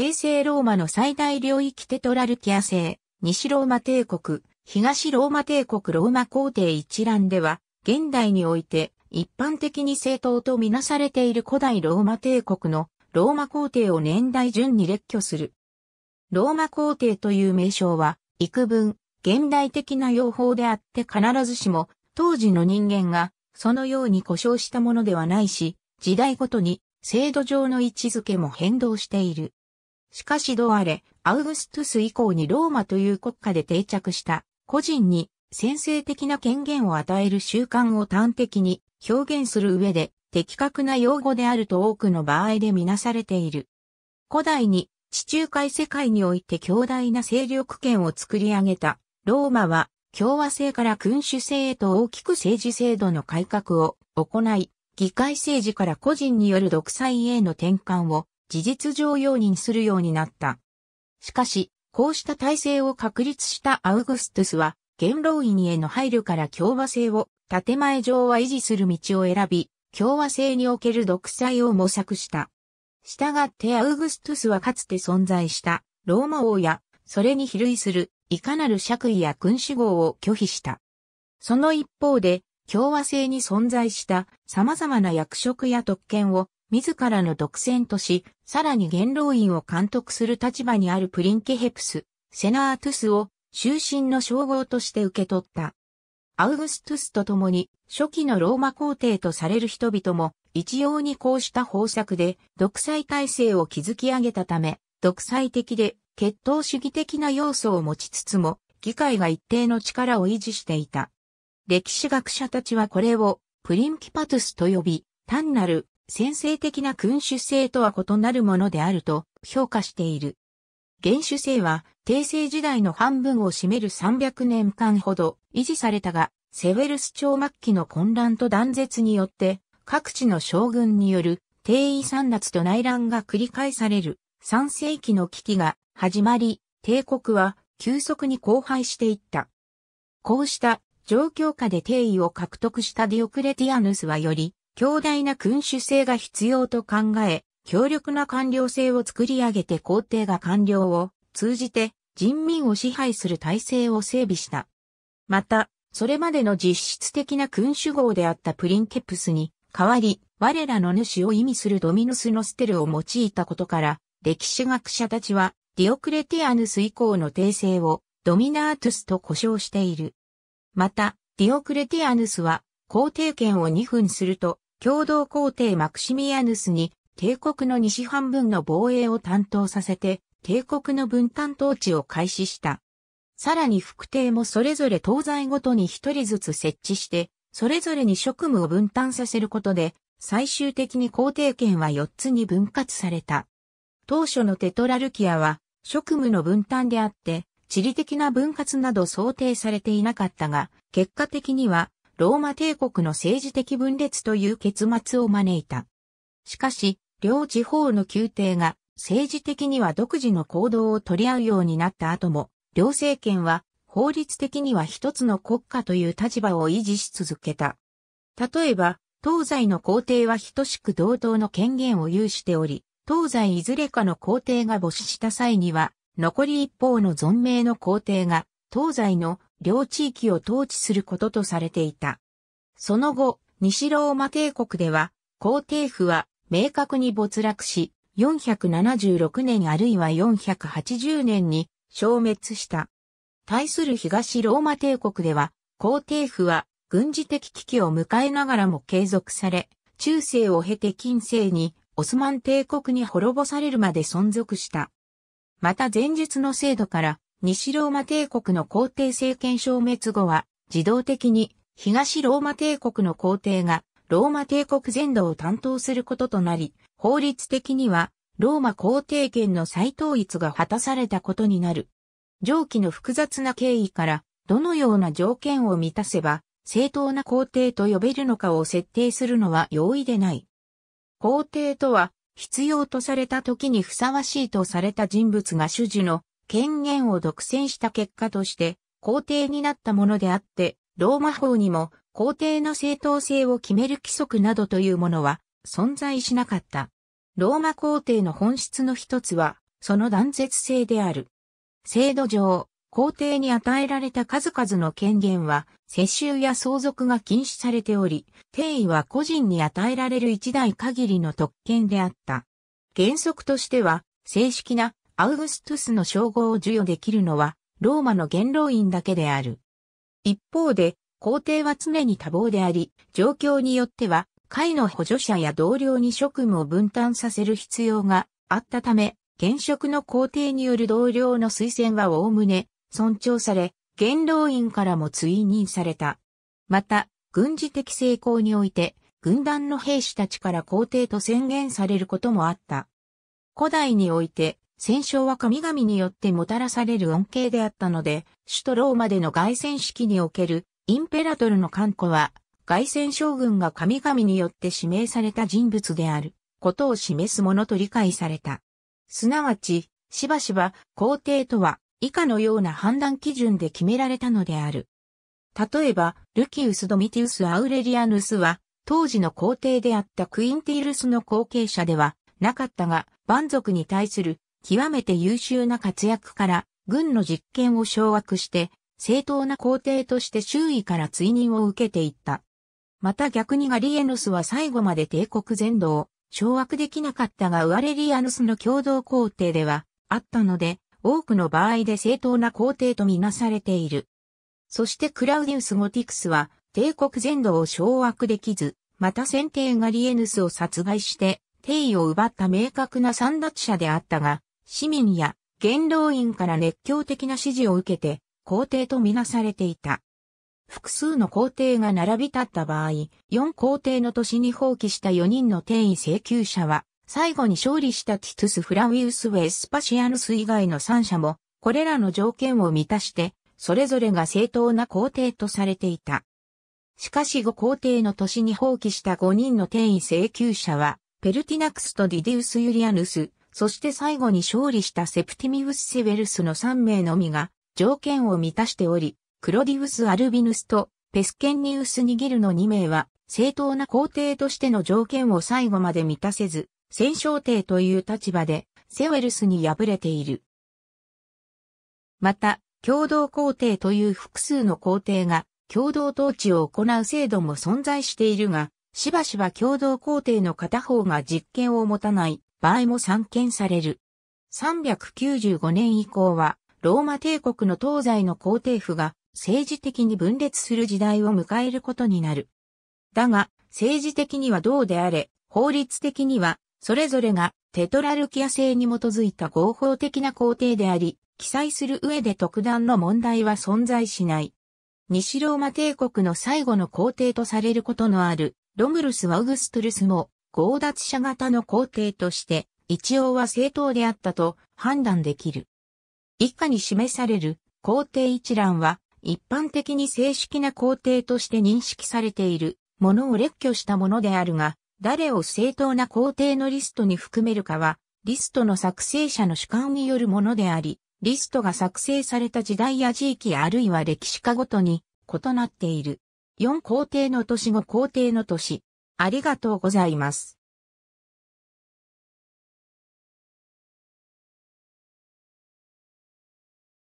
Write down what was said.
帝政ローマの最大領域テトラルキア製、西ローマ帝国、東ローマ帝国ローマ皇帝一覧では、現代において一般的に正当とみなされている古代ローマ帝国のローマ皇帝を年代順に列挙する。ローマ皇帝という名称は、幾分、現代的な用法であって必ずしも、当時の人間が、そのように故障したものではないし、時代ごとに、制度上の位置づけも変動している。しかしうあれ、アウグストゥス以降にローマという国家で定着した個人に先制的な権限を与える習慣を端的に表現する上で的確な用語であると多くの場合でみなされている。古代に地中海世界において強大な勢力圏を作り上げたローマは共和制から君主制へと大きく政治制度の改革を行い、議会政治から個人による独裁への転換を事実上容認するようになった。しかし、こうした体制を確立したアウグストゥスは、元老院への配慮から共和制を、建前上は維持する道を選び、共和制における独裁を模索した。したがってアウグストゥスはかつて存在したローマ王や、それに比類するいかなる爵位や君主号を拒否した。その一方で、共和制に存在した様々な役職や特権を自らの独占とし、さらに元老院を監督する立場にあるプリンケヘプス、セナートゥスを終身の称号として受け取った。アウグストゥスと共に初期のローマ皇帝とされる人々も一様にこうした方策で独裁体制を築き上げたため、独裁的で血統主義的な要素を持ちつつも、議会が一定の力を維持していた。歴史学者たちはこれをプリンキパトゥスと呼び、単なる先制的な君主制とは異なるものであると評価している。原主制は、帝政時代の半分を占める300年間ほど維持されたが、セウェルス朝末期の混乱と断絶によって、各地の将軍による帝位散奪と内乱が繰り返される3世紀の危機が始まり、帝国は急速に荒廃していった。こうした状況下で帝位を獲得したディオクレティアヌスはより強大な君主制が必要と考え、強力な官僚制を作り上げて皇帝が官僚を通じて人民を支配する体制を整備した。また、それまでの実質的な君主号であったプリンケプスに代わり、我らの主を意味するドミノスのステルを用いたことから、歴史学者たちはディオクレティアヌス以降の訂正をドミナートゥスと呼称している。また、ディオクレティアヌスは皇帝権を2分すると共同皇帝マクシミアヌスに帝国の西半分の防衛を担当させて、帝国の分担統治を開始した。さらに副帝もそれぞれ東西ごとに一人ずつ設置して、それぞれに職務を分担させることで、最終的に皇帝権は四つに分割された。当初のテトラルキアは、職務の分担であって、地理的な分割など想定されていなかったが、結果的にはローマ帝国の政治的分裂という結末を招いた。しかし、両地方の宮廷が政治的には独自の行動を取り合うようになった後も、両政権は法律的には一つの国家という立場を維持し続けた。例えば、東西の皇帝は等しく同等の権限を有しており、東西いずれかの皇帝が没した際には、残り一方の存命の皇帝が、東西の両地域を統治することとされていた。その後、西ローマ帝国では、皇帝府は明確に没落し、476年あるいは480年に消滅した。対する東ローマ帝国では、皇帝府は軍事的危機を迎えながらも継続され、中世を経て近世にオスマン帝国に滅ぼされるまで存続した。また前述の制度から西ローマ帝国の皇帝政権消滅後は、自動的に東ローマ帝国の皇帝がローマ帝国全土を担当することとなり、法律的にはローマ皇帝権の再統一が果たされたことになる。上記の複雑な経緯から、どのような条件を満たせば、正当な皇帝と呼べるのかを設定するのは容易でない。皇帝とは、必要とされた時にふさわしいとされた人物が主樹の権限を独占した結果として皇帝になったものであって、ローマ法にも皇帝の正当性を決める規則などというものは存在しなかった。ローマ皇帝の本質の一つは、その断絶性である。制度上、皇帝に与えられた数々の権限は、世襲や相続が禁止されており、定位は個人に与えられる一代限りの特権であった。原則としては、正式なアウグストゥスの称号を授与できるのは、ローマの元老院だけである。一方で、皇帝は常に多忙であり、状況によっては、会の補助者や同僚に職務を分担させる必要があったため、現職の皇帝による同僚の推薦は概ね尊重され、元老院からも追認された。また、軍事的成功において、軍団の兵士たちから皇帝と宣言されることもあった。古代において、戦勝は神々によってもたらされる恩恵であったので、首都ローマでの外戦式におけるインペラトルの看護は、外戦将軍が神々によって指名された人物であることを示すものと理解された。すなわち、しばしば皇帝とは以下のような判断基準で決められたのである。例えば、ルキウス・ドミティウス・アウレリアヌスは、当時の皇帝であったクインティルスの後継者ではなかったが、蛮族に対する極めて優秀な活躍から軍の実権を掌握して正当な皇帝として周囲から追認を受けていった。また逆にガリエヌスは最後まで帝国全土を掌握できなかったがウアレリアヌスの共同皇帝ではあったので、多くの場合で正当な皇帝とみなされている。そしてクラウディウス・ゴティクスは帝国全土を掌握できず、また先帝ガリエヌスを殺害して、帝位を奪った明確な三奪者であったが、市民や元老院から熱狂的な支持を受けて皇帝とみなされていた。複数の皇帝が並び立った場合、4皇帝の年に放棄した4人の転移請求者は、最後に勝利したティトゥス・フラウィウス・ウェスパシアヌス以外の3者も、これらの条件を満たして、それぞれが正当な皇帝とされていた。しかし5皇帝の年に放棄した5人の転移請求者は、ペルティナクスとディディウス・ユリアヌス、そして最後に勝利したセプティミウス・セベルスの3名のみが条件を満たしており、クロディウス・アルビヌスとペスケンニウス・ニギルの2名は正当な皇帝としての条件を最後まで満たせず、戦勝帝という立場でセウェルスに敗れている。また、共同皇帝という複数の皇帝が共同統治を行う制度も存在しているが、しばしば共同皇帝の片方が実権を持たない場合も散見される。395年以降は、ローマ帝国の東西の皇帝府が政治的に分裂する時代を迎えることになる。だが、政治的にはどうであれ、法律的には、それぞれがテトラルキア制に基づいた合法的な皇帝であり、記載する上で特段の問題は存在しない。西ローマ帝国の最後の皇帝とされることのある、ロムルス・ワウグストルスも、強奪者型の皇帝として、一応は正当であったと判断できる。以下に示される皇帝一覧は、一般的に正式な皇帝として認識されているものを列挙したものであるが、誰を正当な皇帝のリストに含めるかは、リストの作成者の主観によるものであり、リストが作成された時代や地域あるいは歴史家ごとに異なっている。4皇帝の年後皇帝の年、ありがとうございます。